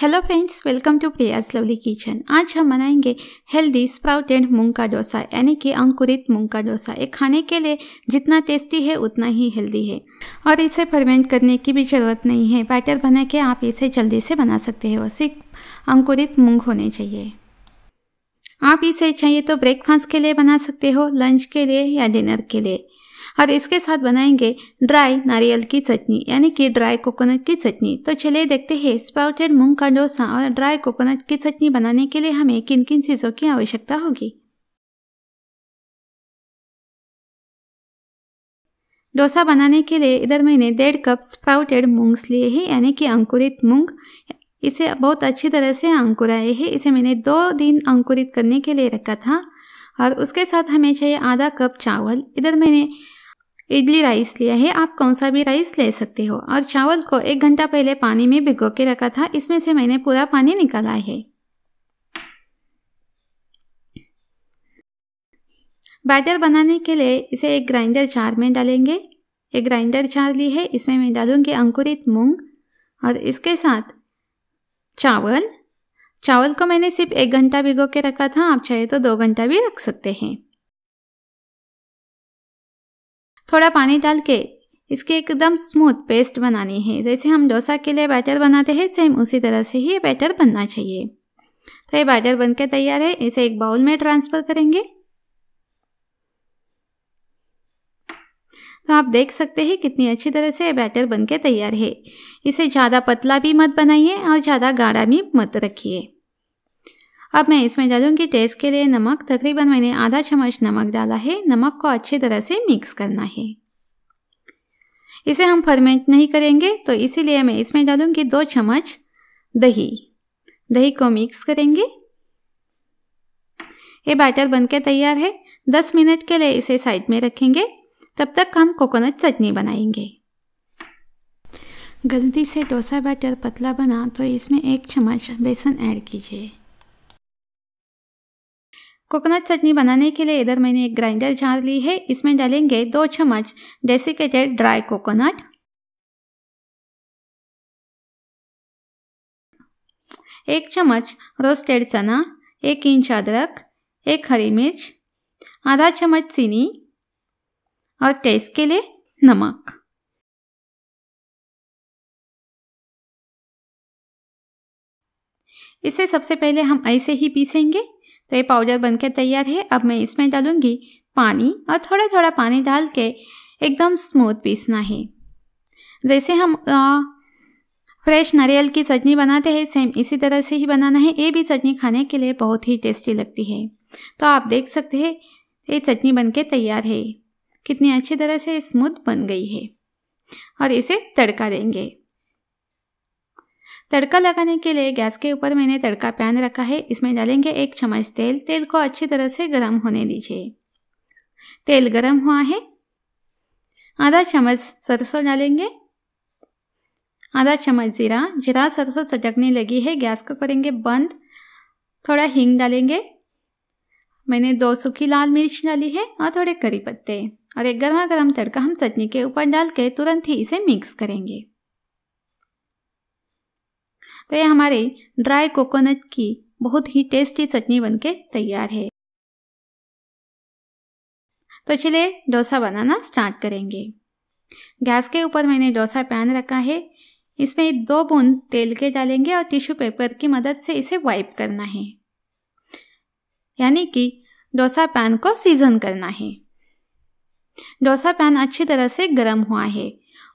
hello friends welcome to Priya's lovely kitchen आज हम बनाएंगे हेल्दी स्प्राउट एंड मूंग का डोसा यानी कि अंकुरित मूंग का डोसा ये खाने के लिए जितना टेस्टी है उतना ही हेल्दी है और इसे फर्मेंट करने की भी ज़रूरत नहीं है बैटर बना के आप इसे जल्दी से बना सकते हो सिर्फ अंकुरित मूंग होने चाहिए आप इसे चाहिए तो ब्रेकफास्ट के लिए बना सकते हो लंच के लिए या डिनर के लिए और इसके साथ बनाएंगे ड्राई नारियल की चटनी यानी कि ड्राई कोकोनट की चटनी तो चलिए देखते हैं स्प्राउटेड मूंग का डोसा और ड्राई कोकोनट की चटनी बनाने के लिए हमें किन किन चीज़ों की आवश्यकता होगी डोसा बनाने के लिए इधर मैंने डेढ़ कप स्प्राउटेड मूंग्स लिए हैं यानी कि अंकुरित मूंग इसे बहुत अच्छी तरह से अंकुराए हैं इसे मैंने दो दिन अंकुरित करने के लिए रखा था और उसके साथ हमें चाहिए आधा कप चावल इधर मैंने इडली राइस लिया है आप कौन सा भी राइस ले सकते हो और चावल को एक घंटा पहले पानी में भिगो के रखा था इसमें से मैंने पूरा पानी निकाला है बैटर बनाने के लिए इसे एक ग्राइंडर चार में डालेंगे एक ग्राइंडर चार ली है इसमें मैं डालूंगी अंकुरित मूंग और इसके साथ चावल चावल को मैंने सिर्फ एक घंटा भिगो के रखा था आप चाहे तो दो घंटा भी रख सकते हैं थोड़ा पानी डाल के इसकी एकदम स्मूथ पेस्ट बनानी है जैसे हम डोसा के लिए बैटर बनाते हैं सेम उसी तरह से ही बैटर बनना चाहिए तो ये बैटर के तैयार है इसे एक बाउल में ट्रांसफ़र करेंगे तो आप देख सकते हैं कितनी अच्छी तरह से बैटर बनके तैयार है इसे ज़्यादा पतला भी मत बनाइए और ज़्यादा गाढ़ा भी मत रखिए अब मैं इसमें डालूंगी टेस्ट के लिए नमक तकरीबन मैंने आधा चम्मच नमक डाला है नमक को अच्छी तरह से मिक्स करना है इसे हम फर्मेंट नहीं करेंगे तो इसीलिए मैं इसमें डालूँगी दो चम्मच दही दही को मिक्स करेंगे ये बैटर बनकर तैयार है 10 मिनट के लिए इसे साइड में रखेंगे तब तक हम कोकोनट चटनी बनाएंगे गलती से डोसा बैटर पतला बना तो इसमें एक चम्मच बेसन ऐड कीजिए कोकोनट चटनी बनाने के लिए इधर मैंने एक ग्राइंडर जार ली है इसमें डालेंगे दो चम्मच डेसिकेटेड ड्राई कोकोनट एक चम्मच रोस्टेड चना एक इंच अदरक एक हरी मिर्च आधा चम्मच चीनी और टेस्ट के लिए नमक इसे सबसे पहले हम ऐसे ही पीसेंगे तो ये पाउडर बनके तैयार है अब मैं इसमें डालूँगी पानी और थोड़ा थोड़ा पानी डाल के एकदम स्मूथ पीसना है जैसे हम आ, फ्रेश नारियल की चटनी बनाते हैं सेम इसी तरह से ही बनाना है ये भी चटनी खाने के लिए बहुत ही टेस्टी लगती है तो आप देख सकते हैं ये चटनी बनके तैयार है कितनी अच्छी तरह से स्मूथ बन गई है और इसे तड़का देंगे तड़का लगाने के लिए गैस के ऊपर मैंने तड़का पैन रखा है इसमें डालेंगे एक चम्मच तेल तेल को अच्छी तरह से गर्म होने दीजिए तेल गर्म हुआ है आधा चम्मच सरसों डालेंगे आधा चम्मच जीरा जीरा सरसों सटकने लगी है गैस को करेंगे बंद थोड़ा हींग डालेंगे मैंने दो सूखी लाल मिर्च डाली है और थोड़े करी पत्ते और एक गर्मा गर्म तड़का हम चटनी के ऊपर डाल के तुरंत ही इसे मिक्स करेंगे तो ये हमारे ड्राई कोकोनट की बहुत ही टेस्टी चटनी बनके तैयार है तो चलिए डोसा बनाना स्टार्ट करेंगे गैस के ऊपर मैंने डोसा पैन रखा है इसमें दो बूंद तेल के डालेंगे और टिश्यू पेपर की मदद से इसे वाइप करना है यानी कि डोसा पैन को सीजन करना है डोसा पैन अच्छी तरह से गर्म हुआ है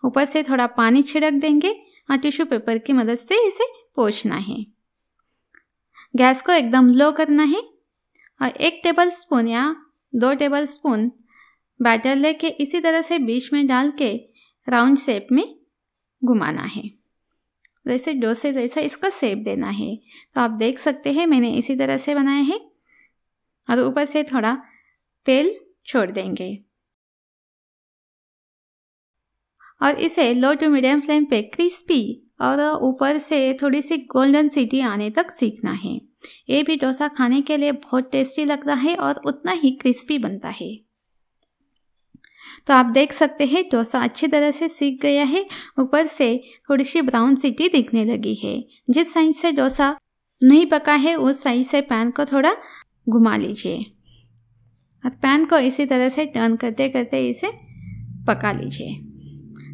ऊपर से थोड़ा पानी छिड़क देंगे और टिश्यू पेपर की मदद से इसे पोछना है गैस को एकदम लो करना है और एक टेबल स्पून या दो टेबल स्पून बैटर लेके इसी तरह से बीच में डाल के राउंड शेप में घुमाना है जैसे डोसे जैसा इसका शेप देना है तो आप देख सकते हैं मैंने इसी तरह से बनाया है और ऊपर से थोड़ा तेल छोड़ देंगे और इसे लो टू मीडियम फ्लेम पे क्रिस्पी और ऊपर से थोड़ी सी गोल्डन सीटी आने तक सीखना है ये भी डोसा खाने के लिए बहुत टेस्टी लगता है और उतना ही क्रिस्पी बनता है तो आप देख सकते हैं डोसा अच्छी तरह से सीख गया है ऊपर से थोड़ी सी ब्राउन सिटी दिखने लगी है जिस साइज से डोसा नहीं पका है उस साइज से पैन को थोड़ा घुमा लीजिए और पैन को इसी तरह से टर्न करते करते इसे पका लीजिए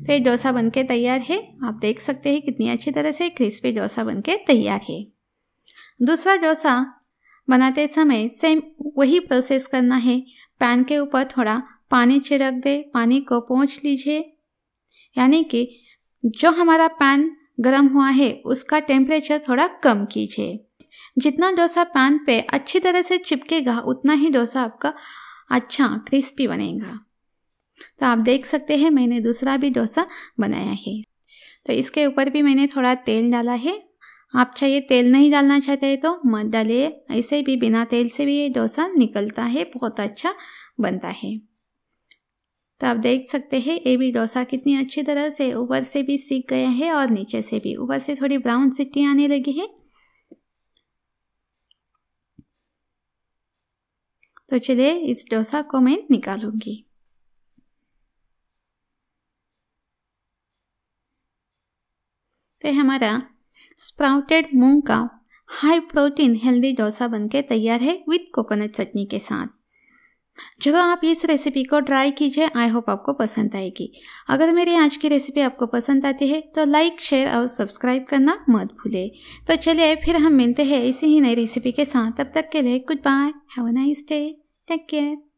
तो ये डोसा बनके तैयार है आप देख सकते हैं कितनी अच्छी तरह से क्रिस्पी डोसा बनके तैयार है दूसरा डोसा बनाते समय सेम वही प्रोसेस करना है पैन के ऊपर थोड़ा पानी छिड़क दे पानी को पोंछ लीजिए यानी कि जो हमारा पैन गर्म हुआ है उसका टेम्परेचर थोड़ा कम कीजिए जितना डोसा पैन पे अच्छी तरह से चिपकेगा उतना ही डोसा आपका अच्छा क्रिस्पी बनेगा तो आप देख सकते हैं मैंने दूसरा भी डोसा बनाया है तो इसके ऊपर भी मैंने थोड़ा तेल डाला है आप चाहिए तेल नहीं डालना चाहते हैं तो मत डालिए ऐसे भी बिना तेल से भी ये डोसा निकलता है बहुत अच्छा बनता है तो आप देख सकते हैं ये भी डोसा कितनी अच्छी तरह से ऊपर से भी सीख गया है और नीचे से भी ऊपर से थोड़ी ब्राउन सिट्टी आने लगी है तो चलिए इस डोसा को मैं निकालूंगी तो हमारा स्प्राउटेड मूंग का हाई प्रोटीन हेल्दी डोसा बनके तैयार है विथ कोकोनट चटनी के साथ चलो आप इस रेसिपी को ट्राई कीजिए आई होप आपको पसंद आएगी अगर मेरी आज की रेसिपी आपको पसंद आती है तो लाइक शेयर और सब्सक्राइब करना मत भूलें तो चलिए फिर हम मिलते हैं इसी ही नई रेसिपी के साथ तब तक के लिए good bye have a nice day take care